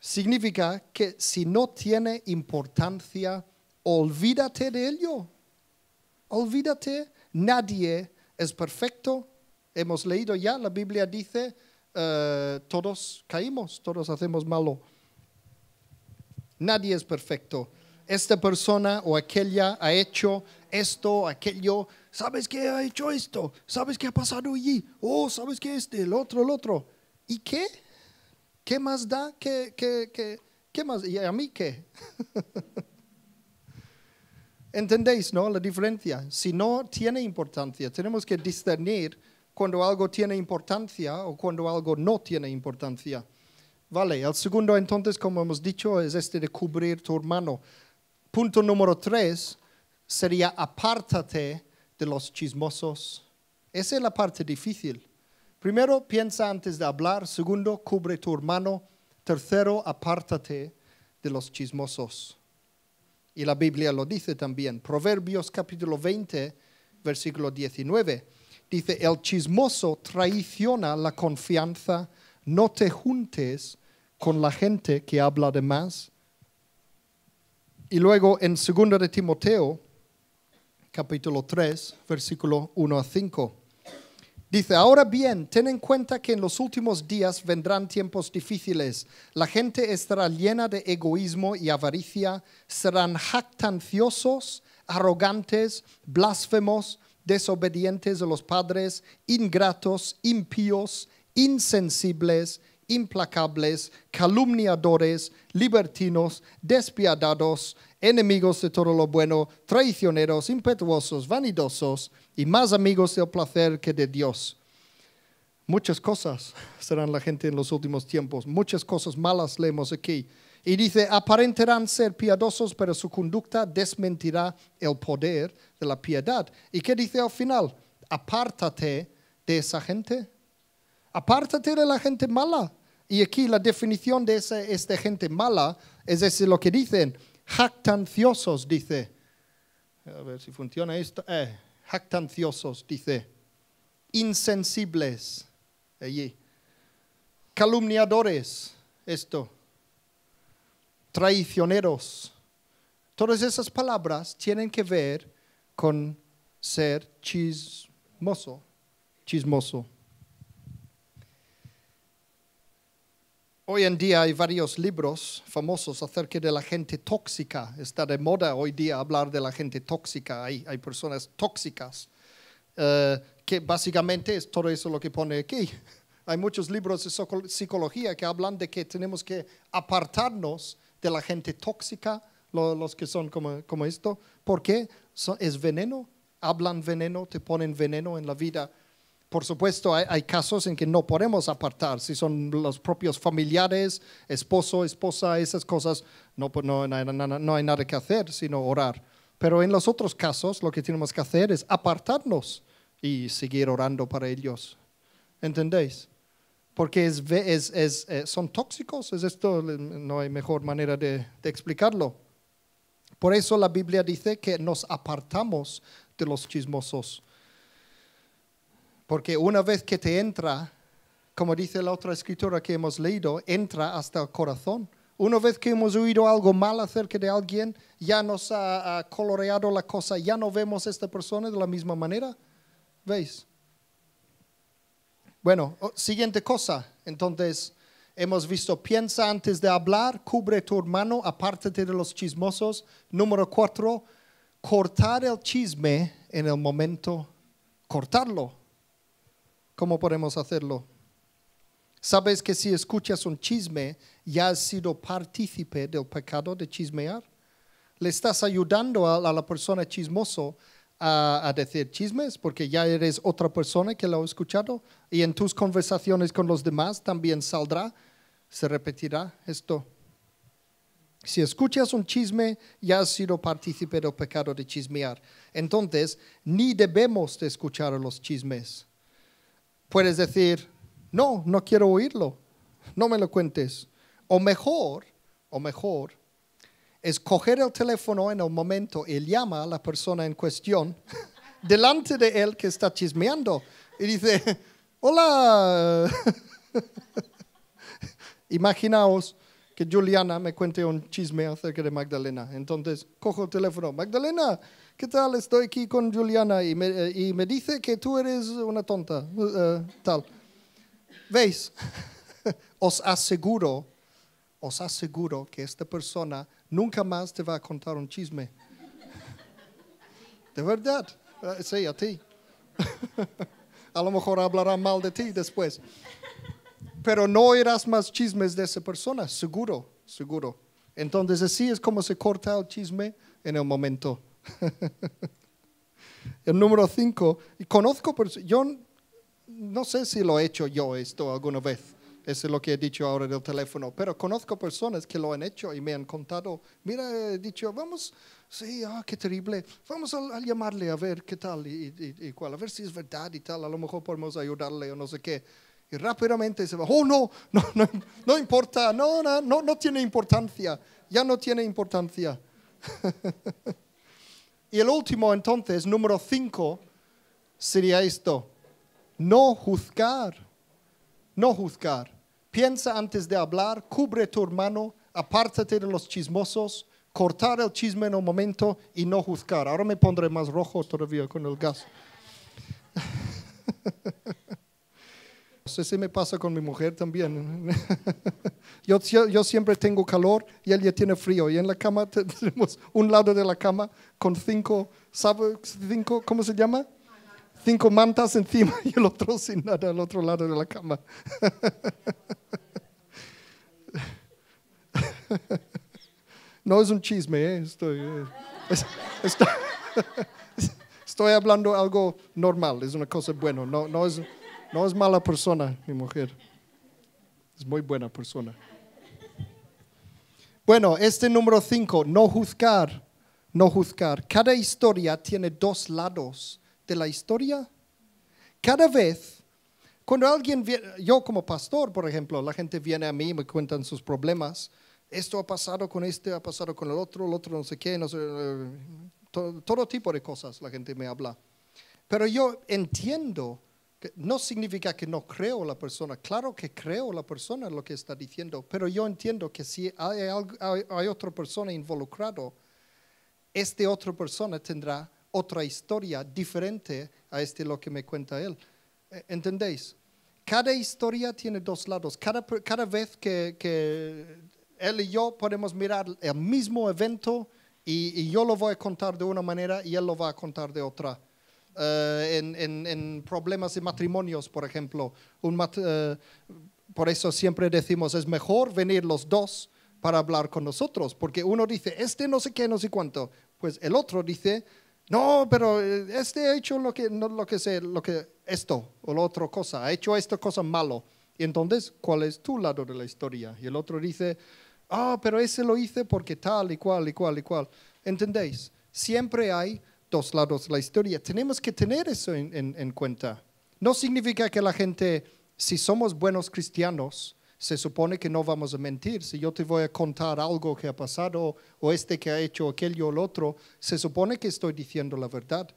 Significa que si no tiene importancia, olvídate de ello. Olvídate, nadie es perfecto. Hemos leído ya, la Biblia dice, eh, todos caímos, todos hacemos malo. Nadie es perfecto. Esta persona o aquella ha hecho esto, aquello. ¿Sabes qué ha hecho esto? ¿Sabes qué ha pasado allí? Oh, ¿sabes que este, el otro, el otro? ¿Y qué? ¿Qué más da? qué, qué más? ¿Y a mí qué? [LAUGHS] ¿Entendéis, no? La diferencia. Si no tiene importancia, tenemos que discernir cuando algo tiene importancia o cuando algo no tiene importancia. Vale, el segundo entonces, como hemos dicho, es este de cubrir tu hermano. Punto número tres, sería apártate de los chismosos. Esa es la parte difícil. Primero, piensa antes de hablar. Segundo, cubre tu hermano. Tercero, apártate de los chismosos. Y la Biblia lo dice también. Proverbios capítulo 20, versículo 19. Dice, el chismoso traiciona la confianza. No te juntes con la gente que habla de más. Y luego en 2 de Timoteo capítulo 3, versículo 1 a 5. Dice, ahora bien, ten en cuenta que en los últimos días vendrán tiempos difíciles. La gente estará llena de egoísmo y avaricia, serán jactanciosos, arrogantes, blasfemos, desobedientes a los padres, ingratos, impíos, insensibles, implacables, calumniadores, libertinos, despiadados, enemigos de todo lo bueno, traicioneros, impetuosos, vanidosos y más amigos del placer que de Dios. Muchas cosas serán la gente en los últimos tiempos, muchas cosas malas leemos aquí. Y dice, aparentarán ser piadosos, pero su conducta desmentirá el poder de la piedad. ¿Y qué dice al final? Apártate de esa gente. Apártate de la gente mala. Y aquí la definición de esa este gente mala, es decir, lo que dicen, jactanciosos, dice. A ver si funciona esto. Eh, jactanciosos, dice. Insensibles, Calumniadores, esto. Traicioneros. Todas esas palabras tienen que ver con ser chismoso, chismoso. Hoy en día hay varios libros famosos acerca de la gente tóxica. Está de moda hoy día hablar de la gente tóxica. Hay, hay personas tóxicas, eh, que básicamente es todo eso lo que pone aquí. Hay muchos libros de psicología que hablan de que tenemos que apartarnos de la gente tóxica, los que son como, esto, porque es veneno, hablan veneno, te ponen veneno en la vida por supuesto, hay, casos en que no podemos apartar, si son los propios familiares, esposo, esposa, esas cosas, pues, no, hay nada que hacer sino orar. Pero en los otros casos lo que tenemos que hacer es apartarnos y seguir orando para ellos. ¿Entendéis? Porque eh, son tóxicos, es esto, no hay mejor manera de explicarlo. Por eso la Biblia dice que nos apartamos de los chismosos porque una vez que te entra, como dice la otra escritora que hemos leído, entra hasta el corazón. Una vez que hemos oído algo mal acerca de alguien, ya nos ha, coloreado la cosa, ya no vemos a esta persona de la misma manera. ¿Veis? Bueno, siguiente cosa. Entonces, hemos visto, piensa antes de hablar, cubre tu hermano, apártate de los chismosos. Número cuatro, cortar el chisme en el momento, cortarlo ¿Cómo podemos hacerlo? ¿Sabes que si escuchas un chisme, ya has sido partícipe del pecado de chismear? Le estás ayudando a, la persona chismoso a, a, decir chismes porque ya eres otra persona que lo ha escuchado y en tus conversaciones con los demás también saldrá, se repetirá esto. Si escuchas un chisme, ya has sido partícipe del pecado de chismear. Entonces, ni debemos de escuchar los chismes puedes decir, no, no quiero oírlo, no me lo cuentes. O mejor, o mejor, es coger el teléfono en un momento y llama a la persona en cuestión [LAUGHS] delante de él que está chismeando y dice, hola, [LAUGHS] imaginaos que Juliana me cuente un chisme acerca de Magdalena. Entonces cojo el teléfono, Magdalena, ¿qué tal? Estoy aquí con Juliana y me, eh, dice que tú eres una tonta, eh, tal. ¿Veis? [LAUGHS] os aseguro, os aseguro que esta persona nunca más te va a contar un chisme. [LAUGHS] de verdad, eh, sí, a ti. [LAUGHS] a lo mejor hablará mal de ti después. Pero no oirás más chismes de esa persona, seguro, seguro. Entonces así es como se corta el chisme en el momento. [LAUGHS] El número cinco, y conozco, yo no sé si lo he hecho yo esto alguna vez, eso es lo que he dicho ahora del teléfono, pero conozco personas que lo han hecho y me han contado, mira, he dicho, vamos, sí, ah, qué terrible, vamos a, llamarle a ver qué tal y, cuál, a ver si es verdad y tal, a lo mejor podemos ayudarle o no sé qué. Y rápidamente se va, oh no, [LAUGHS] no, no, no importa, no, no, no, no tiene importancia, ya no tiene importancia. [LAUGHS] Y el último entonces, número cinco, sería esto. No juzgar. No juzgar. Piensa antes de hablar, cubre tu hermano, apártate de los chismosos, cortar el chisme en un momento y no juzgar. Ahora me pondré más rojo todavía con el gas. [LAUGHS] Ese me pasa con mi mujer también. [LAUGHS] Yo, siempre tengo calor y ella tiene frío. Y en la cama [LAUGHS] tenemos un lado de la cama con cinco, Cinco, ¿cómo se llama? Cinco mantas encima [LAUGHS] y el otro sin nada al otro lado de la cama. No es un chisme, ¿eh? Eh, estoy, hablando algo normal, es una cosa buena, no es... No es mala persona, mi mujer. Es muy buena persona. Bueno, este número cinco, no juzgar, no juzgar. Cada historia tiene dos lados de la historia. Cada vez, cuando alguien, viene, yo como pastor, por ejemplo, la gente viene a mí y me cuentan sus problemas. Esto ha pasado con este, ha pasado con el otro, el otro no sé qué, no sé, eh, todo tipo de cosas la gente me habla. Pero yo entiendo no significa que no creo la persona, claro que creo la persona lo que está diciendo, pero yo entiendo que si hay, otra persona involucrada, esta otra persona tendrá otra historia diferente a este lo que me cuenta él. E, ¿Entendéis? Cada historia tiene dos lados. Cada, vez que, él y yo podemos mirar el mismo evento y yo lo voy a contar de una manera y él lo va a contar de otra eh, en, en, en, problemas de matrimonios, por ejemplo. Un eh, por eso siempre decimos, es mejor venir los dos para hablar con nosotros, porque uno dice, este no sé qué, no sé cuánto, pues el otro dice, no, pero eh, este ha hecho lo que, no, lo que sé, lo que, esto o la otra cosa, ha hecho esta cosa malo. Y entonces, ¿cuál es tu lado de la historia? Y el otro dice, ah, pero ese lo hice porque tal y cual y cual y cual. ¿Entendéis? Siempre hay dos lados de la historia. Tenemos que tener eso en, en, en cuenta. No significa que la gente, si somos buenos cristianos, se supone que no vamos a mentir. Si yo te voy a contar algo que ha pasado o este que ha hecho aquello o el otro, se supone que estoy diciendo la verdad.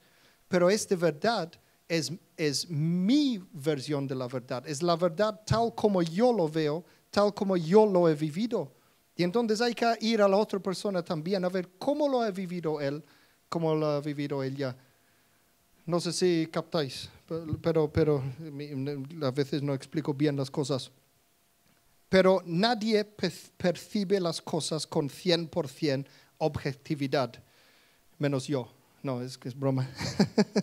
Pero esta verdad es, es mi versión de la verdad. Es la verdad tal como yo lo veo, tal como yo lo he vivido. Y entonces hay que ir a la otra persona también a ver cómo lo ha vivido él, ¿Cómo lo ha vivido ella. No sé si captáis, pero, pero a veces no explico bien las cosas. Pero nadie percibe las cosas con 100% objetividad, menos yo. No, es que es broma.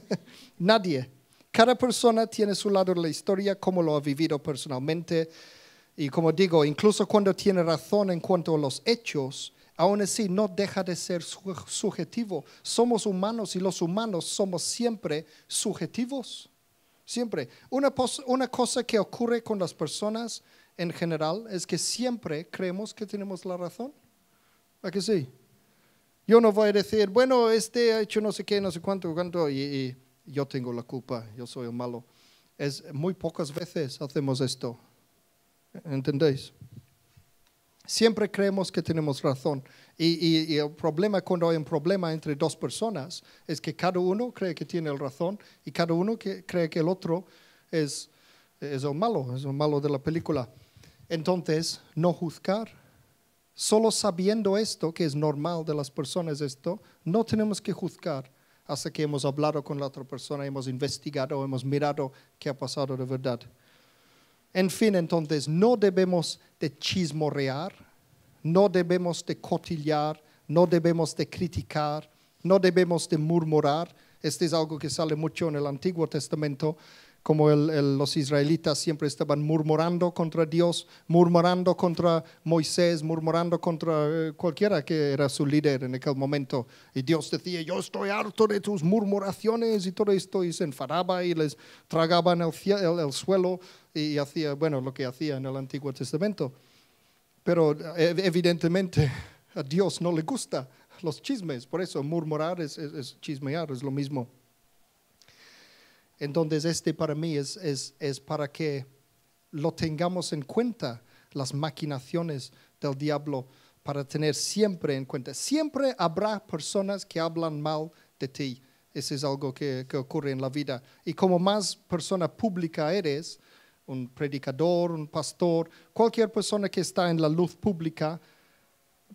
[LAUGHS] nadie. Cada persona tiene su lado de la historia, como lo ha vivido personalmente. Y como digo, incluso cuando tiene razón en cuanto a los hechos, Aún así, no deja de ser subjetivo. Somos humanos y los humanos somos siempre subjetivos. Siempre. Una, cosa que ocurre con las personas en general es que siempre creemos que tenemos la razón. ¿A que sí? Yo no voy a decir, bueno, este ha hecho no sé qué, no sé cuánto, cuánto, y, yo tengo la culpa, yo soy el malo. Es muy pocas veces hacemos esto. ¿Entendéis? Siempre creemos que tenemos razón. Y, el problema cuando hay un problema entre dos personas es que cada uno cree que tiene razón y cada uno cree que el otro es, es el malo, es el malo de la película. Entonces, no juzgar. Solo sabiendo esto, que es normal de las personas esto, no tenemos que juzgar hasta que hemos hablado con la otra persona, hemos investigado, hemos mirado qué ha pasado de verdad. En fin, entonces, no debemos de chismorrear, no debemos de cotillar, no debemos de criticar, no debemos de murmurar. Este es algo que sale mucho en el Antiguo Testamento, como los israelitas siempre estaban murmurando contra Dios, murmurando contra Moisés, murmurando contra eh, cualquiera que era su líder en aquel momento. Y Dios decía, yo estoy harto de tus murmuraciones y todo esto, y se enfadaba y les tragaban el suelo y hacía, bueno, lo que hacía en el Antiguo Testamento. Pero eh, evidentemente a Dios no le gusta los chismes, por eso murmurar es, chismear, es lo mismo. Entonces este para mí es, para que lo tengamos en cuenta, las maquinaciones del diablo, para tener siempre en cuenta. Siempre habrá personas que hablan mal de ti. Eso es algo que ocurre en la vida. Y como más persona pública eres, un predicador, un pastor, cualquier persona que está en la luz pública,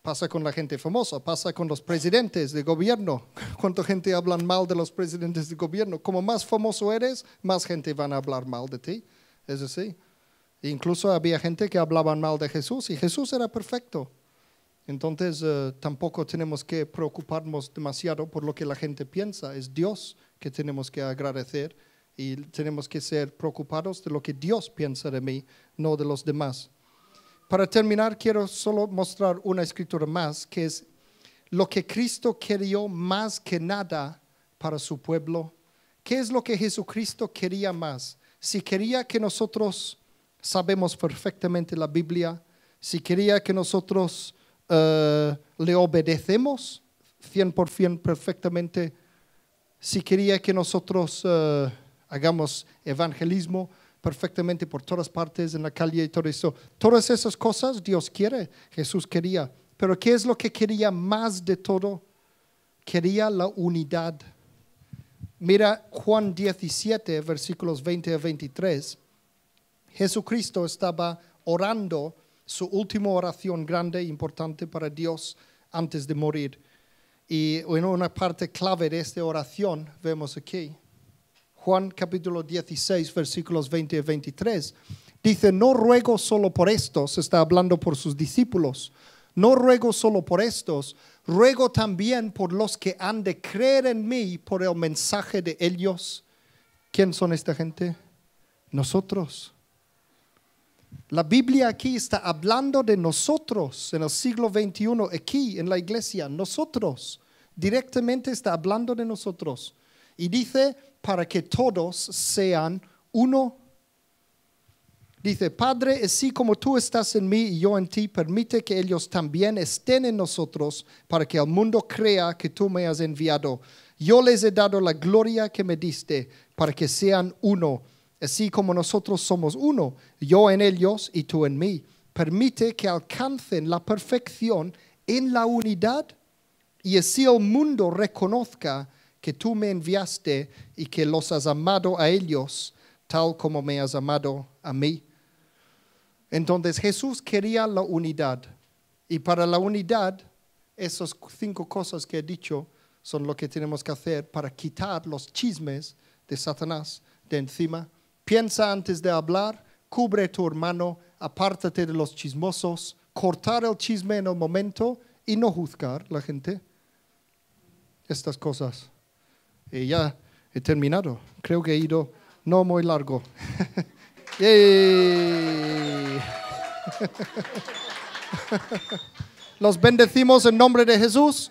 pasa con la gente famosa, pasa con los presidentes de gobierno. [LAUGHS] Cuánta gente hablan mal de los presidentes de gobierno. Como más famoso eres, más gente van a hablar mal de ti. Es así. Incluso había gente que hablaba mal de Jesús y Jesús era perfecto. Entonces eh, tampoco tenemos que preocuparnos demasiado por lo que la gente piensa. Es Dios que tenemos que agradecer y tenemos que ser preocupados de lo que Dios piensa de mí, no de los demás. Para terminar, quiero solo mostrar una escritura más, que es lo que Cristo quería más que nada para su pueblo. ¿Qué es lo que Jesucristo quería más? Si quería que nosotros sabemos perfectamente la Biblia, si quería que nosotros eh, le obedecemos 100% perfectamente, si quería que nosotros... Eh, hagamos evangelismo perfectamente por todas partes, en la calle y todo eso. Todas esas cosas Dios quiere, Jesús quería. Pero ¿qué es lo que quería más de todo? Quería la unidad. Mira Juan 17, versículos 20 a 23. Jesucristo estaba orando su última oración grande e importante para Dios antes de morir. Y en una parte clave de esta oración vemos aquí, Juan capítulo 16, versículos 20 y 23. Dice, no ruego solo por estos, está hablando por sus discípulos, no ruego solo por estos, ruego también por los que han de creer en mí por el mensaje de ellos. ¿Quién son esta gente? Nosotros. La Biblia aquí está hablando de nosotros en el siglo XXI, aquí en la iglesia, nosotros. Directamente está hablando de nosotros. Y dice, para que todos sean uno. Dice, Padre, así como tú estás en mí y yo en ti, permite que ellos también estén en nosotros para que el mundo crea que tú me has enviado. Yo les he dado la gloria que me diste para que sean uno, así como nosotros somos uno, yo en ellos y tú en mí. Permite que alcancen la perfección en la unidad y así el mundo reconozca que tú me enviaste y que los has amado a ellos, tal como me has amado a mí. Entonces Jesús quería la unidad. Y para la unidad, esas cinco cosas que he dicho son lo que tenemos que hacer para quitar los chismes de Satanás de encima. Piensa antes de hablar, cubre tu hermano, apártate de los chismosos, cortar el chisme en el momento y no juzgar la gente. Estas cosas. Y ya he terminado. Creo que he ido no muy largo. [LAUGHS] [LAUGHS] Los bendecimos en nombre de Jesús.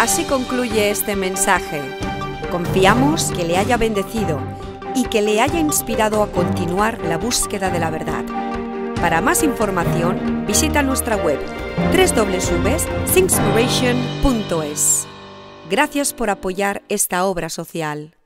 Así concluye este mensaje. Confiamos que le haya bendecido y que le haya inspirado a continuar la búsqueda de la verdad. Para más información, visita nuestra web www.singspiration.es. Gracias por apoyar esta obra social.